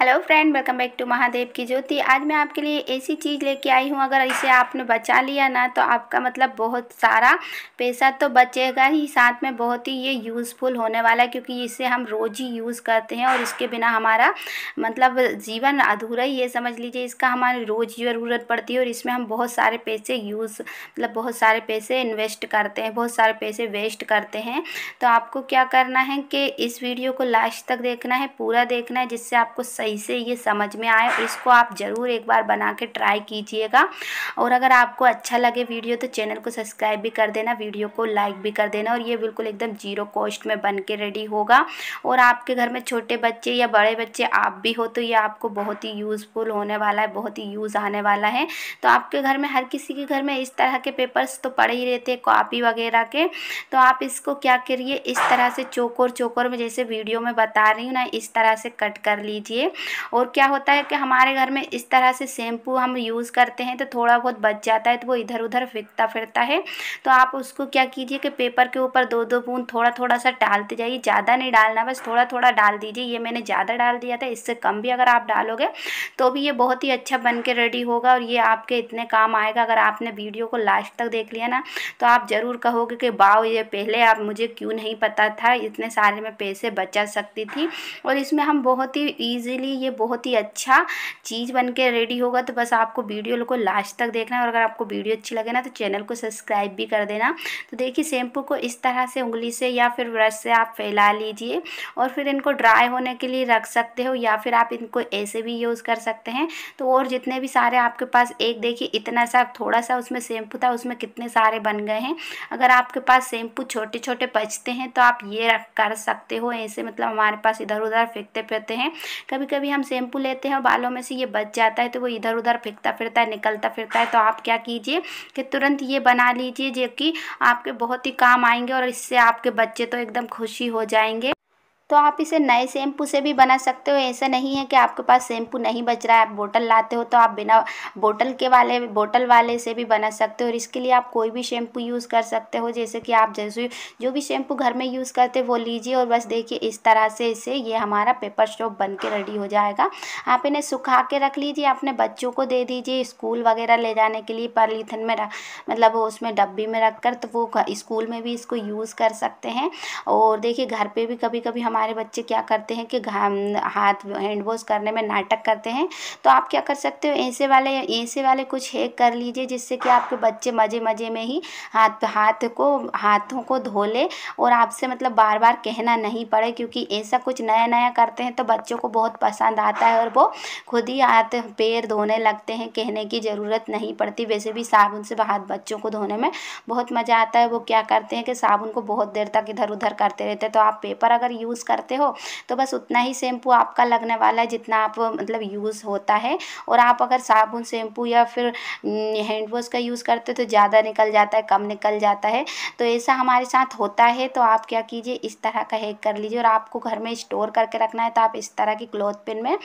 hello friend welcome back to Mahadev की ज्योति आज मैं आपके लिए ऐसी चीज़ लेके आई हूँ अगर इसे आपने बचा लिया ना तो आपका मतलब बहुत सारा पैसा तो बचेगा ही साथ में बहुत ही ये यूज़फुल होने वाला है क्योंकि इसे हम रोज़ ही यूज़ करते हैं और इसके बिना हमारा मतलब जीवन अधूरा ही है समझ लीजिए इसका हमारे रोज़ ज़रूरत पड़ती है और इसमें हम बहुत सारे पैसे यूज़ मतलब बहुत सारे पैसे इन्वेस्ट करते हैं बहुत सारे पैसे वेस्ट करते हैं तो आपको क्या करना है कि इस वीडियो को लास्ट तक देखना है पूरा देखना है जिससे आपको सही से ये समझ में आए इसको आप ज़रूर एक बार बना के ट्राई कीजिएगा और अगर आपको अच्छा लगे वीडियो तो चैनल को सब्सक्राइब भी कर देना वीडियो को लाइक भी कर देना और ये बिल्कुल एकदम जीरो कॉस्ट में बन के रेडी होगा और आपके घर में छोटे बच्चे या बड़े बच्चे आप भी हो तो ये आपको बहुत ही यूज़फुल होने वाला है बहुत ही यूज़ आने वाला है तो आपके घर में हर किसी के घर में इस तरह के पेपर्स तो पड़े ही रहते हैं कॉपी वगैरह के तो आप इसको क्या करिए इस तरह से चोकोर चोकोर में जैसे वीडियो में बता रही हूँ ना इस तरह से कट कर लीजिए और क्या होता है कि हमारे घर में इस तरह से शैम्पू हम यूज़ करते हैं तो थोड़ा बहुत बच जाता है तो वो इधर उधर फेंकता फिरता है तो आप उसको क्या कीजिए कि पेपर के ऊपर दो दो बूंद थोड़ा थोड़ा सा डालते जाइए ज़्यादा नहीं डालना बस थोड़ा थोड़ा डाल दीजिए ये मैंने ज़्यादा डाल दिया था इससे कम भी अगर आप डालोगे तो भी ये बहुत ही अच्छा बन के रेडी होगा और ये आपके इतने काम आएगा अगर आपने वीडियो को लास्ट तक देख लिया ना तो आप ज़रूर कहोगे कि बाव ये पहले आप मुझे क्यों नहीं पता था इतने सारे में पैसे बचा सकती थी और इसमें हम बहुत ही ईजिली लिए ये बहुत ही अच्छा चीज़ बन के रेडी होगा तो बस आपको वीडियो को लास्ट तक देखना और अगर आपको वीडियो अच्छी लगे ना तो चैनल को सब्सक्राइब भी कर देना तो देखिए शैम्पू को इस तरह से उंगली से या फिर ब्रश से आप फैला लीजिए और फिर इनको ड्राई होने के लिए रख सकते हो या फिर आप इनको ऐसे भी यूज़ कर सकते हैं तो और जितने भी सारे आपके पास एक देखिए इतना सा थोड़ा सा उसमें शैम्पू था उसमें कितने सारे बन गए हैं अगर आपके पास शैम्पू छोटे छोटे बचते हैं तो आप ये कर सकते हो ऐसे मतलब हमारे पास इधर उधर फेंकते फिरते हैं कभी कभी हम शैम्पू लेते हैं बालों में से ये बच जाता है तो वो इधर उधर फेंकता फिरता है निकलता फिरता है तो आप क्या कीजिए कि तुरंत ये बना लीजिए जो कि आपके बहुत ही काम आएंगे और इससे आपके बच्चे तो एकदम खुशी हो जाएंगे तो आप इसे नए शैम्पू से भी बना सकते हो ऐसा नहीं है कि आपके पास शैम्पू नहीं बच रहा है आप बोटल लाते हो तो आप बिना बोटल के वाले बोटल वाले से भी बना सकते हो और इसके लिए आप कोई भी शैम्पू यूज़ कर सकते हो जैसे कि आप जैसे जो भी शैम्पू घर में यूज़ करते वो लीजिए और बस देखिए इस तरह से इसे ये हमारा पेपर स्टोव बन के रेडी हो जाएगा आप इन्हें सुखा के रख लीजिए अपने बच्चों को दे दीजिए स्कूल वगैरह ले जाने के लिए पॉलीथिन में रख मतलब उसमें डब्बी में रख कर तो वो स्कूल में भी इसको यूज़ कर सकते हैं और देखिए घर पर भी कभी कभी हमारे हमारे बच्चे क्या करते हैं कि हाथ हैंड वॉश करने में नाटक करते हैं तो आप क्या कर सकते हो ऐसे वाले ऐसे वाले कुछ हेक कर लीजिए जिससे कि आपके बच्चे मज़े मज़े में ही हाथ हाथ को हाथों को धो ले और आपसे मतलब बार बार कहना नहीं पड़े क्योंकि ऐसा कुछ नया नया करते हैं तो बच्चों को बहुत पसंद आता है और वो खुद ही हाथ पैर धोने लगते हैं कहने की ज़रूरत नहीं पड़ती वैसे भी साबुन से हाथ बच्चों को धोने में बहुत मज़ा आता है वो क्या करते हैं कि साबुन को बहुत देर तक इधर उधर करते रहते हैं तो आप पेपर अगर यूज़ यूज़ करते हो तो बस उतना ही शैम्पू आपका लगने वाला है जितना आप मतलब यूज़ होता है और आप अगर साबुन शैम्पू या फिर हैंड हम्म, वॉश का यूज़ करते हो तो ज़्यादा निकल जाता है कम निकल जाता है तो ऐसा हमारे साथ होता है तो आप क्या कीजिए इस तरह का हैक कर लीजिए और आपको घर में स्टोर करके रखना है तो आप इस तरह की क्लोथ पिन में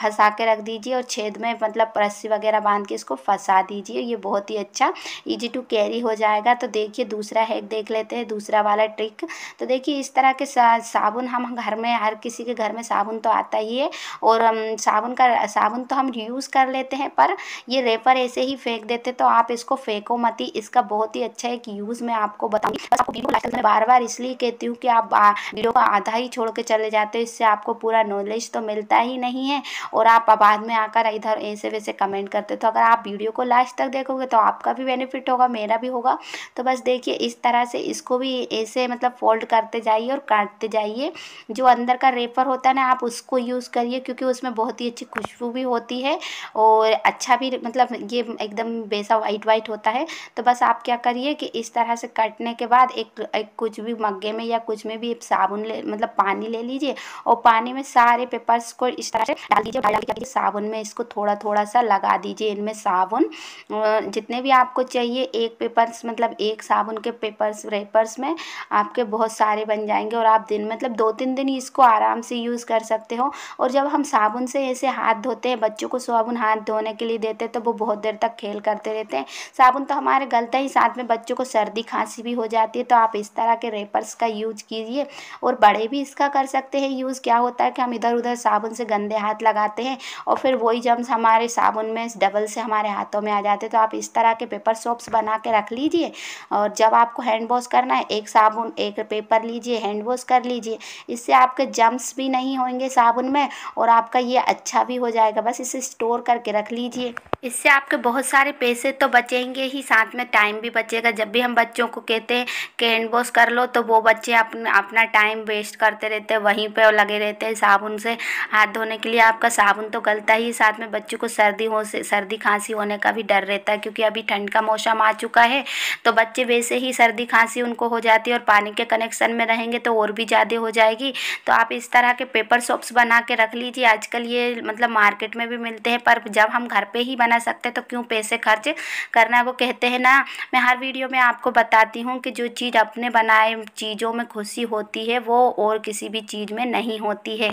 फंसा के रख दीजिए और छेद में मतलब रस्सी वगैरह बांध के इसको फंसा दीजिए ये बहुत ही अच्छा ईजी टू कैरी हो जाएगा तो देखिए दूसरा हैक देख लेते हैं दूसरा वाला ट्रिक तो देखिए इस तरह के साबुन हम घर में हर किसी के घर में साबुन तो आता ही है और हम साबुन का साबुन तो हम यूज़ कर लेते हैं पर ये रेपर ऐसे ही फेंक देते तो आप इसको फेंको मत ही इसका बहुत ही अच्छा एक यूज़ मैं आपको बताऊँगी बस आपको वीडियो मैं बार बार इसलिए कहती हूँ कि आप वीडियो का आधा ही छोड़ के चले जाते हो इससे आपको पूरा नॉलेज तो मिलता ही नहीं है और आप बाद में आकर इधर ऐसे वैसे कमेंट करते तो अगर आप वीडियो को लास्ट तक देखोगे तो आपका भी बेनिफिट होगा मेरा भी होगा तो बस देखिए इस तरह से इसको भी ऐसे मतलब फोल्ड करते जाइए और काटते जाइए जो अंदर का रेफर होता है ना आप उसको यूज़ करिए क्योंकि उसमें बहुत ही अच्छी खुशबू भी होती है और अच्छा भी मतलब ये एकदम बेसा वाइट वाइट होता है तो बस आप क्या करिए कि इस तरह से कटने के बाद एक, एक कुछ भी मग्गे में या कुछ में भी साबुन ले मतलब पानी ले लीजिए और पानी में सारे पेपर्स को इस तरह से डाल दीजिए डाल साबुन में इसको थोड़ा थोड़ा सा लगा दीजिए इनमें साबुन जितने भी आपको चाहिए एक पेपर्स मतलब एक साबुन के पेपर्स रेपर्स में आपके बहुत सारे बन जाएंगे और आप दिन मतलब दो तीन तीन दिन इसको आराम से यूज़ कर सकते हो और जब हम साबुन से ऐसे हाथ धोते हैं बच्चों को साबुन हाथ धोने के लिए देते हैं तो वो बहुत देर तक खेल करते रहते हैं साबुन तो हमारे गलता ही साथ में बच्चों को सर्दी खांसी भी हो जाती है तो आप इस तरह के रेपर्स का यूज कीजिए और बड़े भी इसका कर सकते हैं यूज़ क्या होता है कि हम इधर उधर साबुन से गंदे हाथ लगाते हैं और फिर वही जम्स हमारे साबुन में डबल से हमारे हाथों में आ जाते हैं तो आप इस तरह के पेपर सोप्स बना के रख लीजिए और जब आपको हैंड वॉश करना है एक साबुन एक पेपर लीजिए हैंड वॉश कर लीजिए इससे आपके जम्स भी नहीं होंगे साबुन में और आपका ये अच्छा भी हो जाएगा बस इसे स्टोर करके रख लीजिए इससे आपके बहुत सारे पैसे तो बचेंगे ही साथ में टाइम भी बचेगा जब भी हम बच्चों को कहते हैं कि वॉश कर लो तो वो बच्चे अपना अपना टाइम वेस्ट करते रहते हैं वहीं पे लगे रहते हैं साबुन से हाथ धोने के लिए आपका साबुन तो गलता ही साथ में बच्चों को सर्दी हो से सर्दी खांसी होने का भी डर रहता है क्योंकि अभी ठंड का मौसम आ चुका है तो बच्चे वैसे ही सर्दी खांसी उनको हो जाती है और पानी के कनेक्शन में रहेंगे तो और भी ज़्यादा हो जाएगी थी तो आप इस तरह के पेपर सॉप्स बना के रख लीजिए आजकल ये मतलब मार्केट में भी मिलते हैं पर जब हम घर पे ही बना सकते हैं तो क्यों पैसे खर्च करना वो कहते हैं ना मैं हर वीडियो में आपको बताती हूँ कि जो चीज़ अपने बनाए चीज़ों में खुशी होती है वो और किसी भी चीज़ में नहीं होती है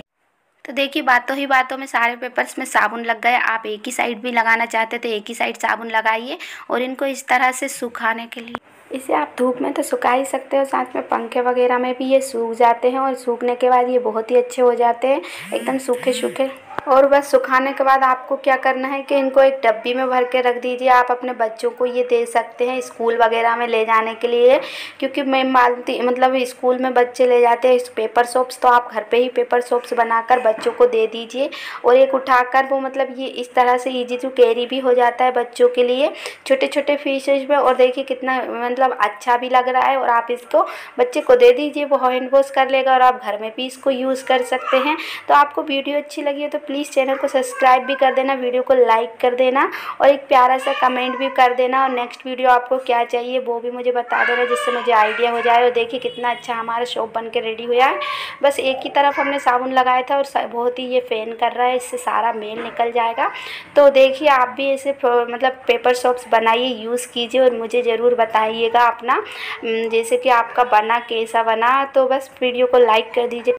तो देखिए बातों ही बातों में सारे पेपर्स में साबुन लग गए आप एक ही साइड भी लगाना चाहते तो एक ही साइड साबुन लगाइए और इनको इस तरह से सुखाने के लिए इसे आप धूप में तो सुखा ही सकते हो साथ में पंखे वगैरह में भी ये सूख जाते हैं और सूखने के बाद ये बहुत ही अच्छे हो जाते हैं एकदम सूखे सूखे और बस सुखाने के बाद आपको क्या करना है कि इनको एक डब्बी में भर के रख दीजिए आप अपने बच्चों को ये दे सकते हैं स्कूल वगैरह में ले जाने के लिए क्योंकि मैं मानती मतलब स्कूल में बच्चे ले जाते हैं पेपर सोप्स तो आप घर पे ही पेपर सोप्स बनाकर बच्चों को दे दीजिए और एक उठाकर वो मतलब ये इस तरह से ईजी टू कैरी भी हो जाता है बच्चों के लिए छोटे छोटे फिशेज में और देखिए कितना मतलब अच्छा भी लग रहा है और आप इसको बच्चे को दे दीजिए वो हैंड वॉश कर लेगा और आप घर में भी इसको यूज़ कर सकते हैं तो आपको वीडियो अच्छी लगी है तो प्लीज़ चैनल को सब्सक्राइब भी कर देना वीडियो को लाइक कर देना और एक प्यारा सा कमेंट भी कर देना और नेक्स्ट वीडियो आपको क्या चाहिए वो भी मुझे बता देना जिससे मुझे आइडिया हो जाए और देखिए कितना अच्छा हमारा शॉप बन के रेडी हुआ है बस एक ही तरफ हमने साबुन लगाया था और बहुत ही ये फैन कर रहा है इससे सारा मेल निकल जाएगा तो देखिए आप भी ऐसे मतलब पेपर सॉप्स बनाइए यूज़ कीजिए और मुझे ज़रूर बताइएगा अपना जैसे कि आपका बना कैसा बना तो बस वीडियो को लाइक कर दीजिए